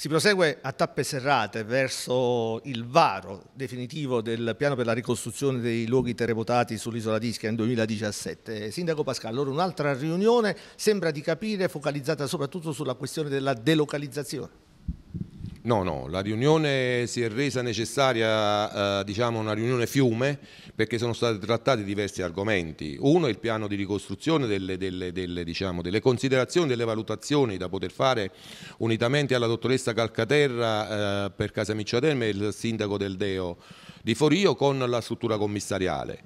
Si prosegue a tappe serrate verso il varo definitivo del piano per la ricostruzione dei luoghi terremotati sull'isola d'Ischia nel 2017. Sindaco Pascal, allora un'altra riunione sembra di capire focalizzata soprattutto sulla questione della delocalizzazione. No, no, la riunione si è resa necessaria, eh, diciamo una riunione fiume, perché sono stati trattati diversi argomenti. Uno è il piano di ricostruzione delle, delle, delle, diciamo, delle considerazioni, delle valutazioni da poter fare unitamente alla dottoressa Calcaterra eh, per Casamiccia e il sindaco del Deo di Forio, con la struttura commissariale.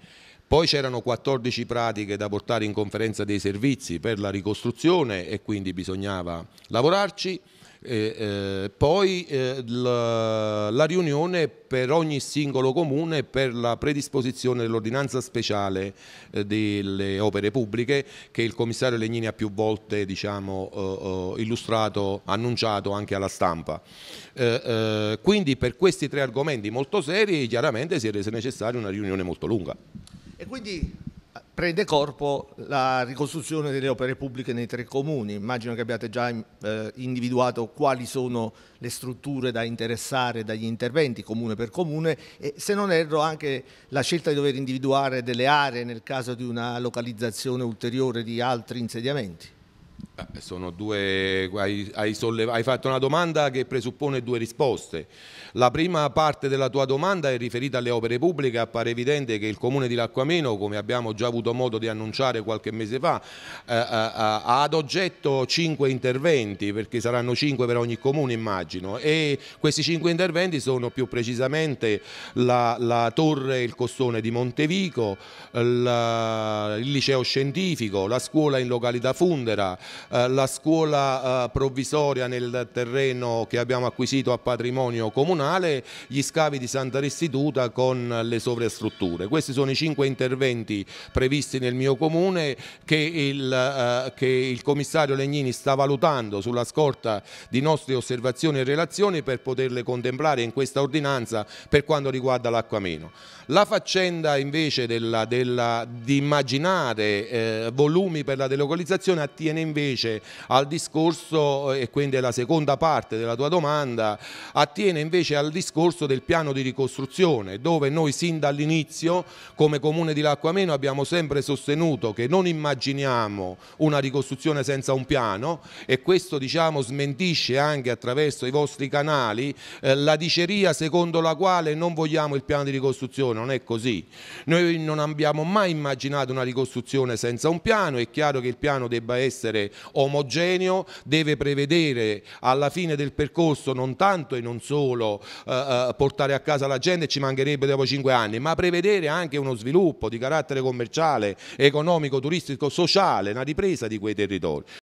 Poi c'erano 14 pratiche da portare in conferenza dei servizi per la ricostruzione e quindi bisognava lavorarci. Eh, eh, poi eh, la, la, riunione per ogni singolo comune per la predisposizione dell'ordinanza speciale eh, delle opere pubbliche che il commissario Legnini ha più volte diciamo, eh, eh, illustrato, annunciato anche alla stampa. quindi per questi tre argomenti molto seri chiaramente si è resa necessaria una riunione molto lunga. E quindi prende corpo la ricostruzione delle opere pubbliche nei tre comuni. Immagino che abbiate già eh, individuato quali sono le strutture da interessare dagli interventi comune per comune e se non erro anche la scelta di dover individuare delle aree nel caso di una localizzazione ulteriore di altri insediamenti. Eh, sono Due, hai, hai, solleva, hai, fatto una domanda che presuppone due risposte. La prima parte della tua domanda è riferita alle opere pubbliche. Appare evidente che il comune di Lacquameno, come abbiamo già avuto modo di annunciare qualche mese fa, eh, eh, eh ha ad oggetto cinque interventi, perché saranno cinque per ogni comune, immagino. E questi cinque interventi sono più precisamente la, la torre e il costone di Montevico, la, il liceo scientifico, la scuola in località Fundera eh, la scuola eh, provvisoria nel terreno che abbiamo acquisito a patrimonio comunale, gli scavi di Santa Restituta con le sovrastrutture. Questi sono i cinque interventi previsti nel mio comune che il, eh, che il commissario Legnini sta valutando sulla scorta di nostre osservazioni e relazioni per poterle contemplare in questa ordinanza per quanto riguarda l'acquameno. La faccenda invece della, della, di immaginare eh, volumi per la delocalizzazione attiene invece invece al discorso, eh, e quindi è la seconda parte della tua domanda, attiene invece al discorso del piano di ricostruzione, dove noi sin dall'inizio come Comune di Lacquameno abbiamo sempre sostenuto che non immaginiamo una ricostruzione senza un piano e questo diciamo smentisce anche attraverso i vostri canali eh, la diceria secondo la quale non vogliamo il piano di ricostruzione, non è così. Noi non abbiamo mai immaginato una ricostruzione senza un piano, è chiaro che il piano debba essere omogeneo deve prevedere alla fine del percorso non tanto e non solo eh, eh, portare a casa la gente, ci mancherebbe dopo cinque anni, ma prevedere anche uno sviluppo di carattere commerciale, economico, turistico, sociale, una ripresa di quei territori.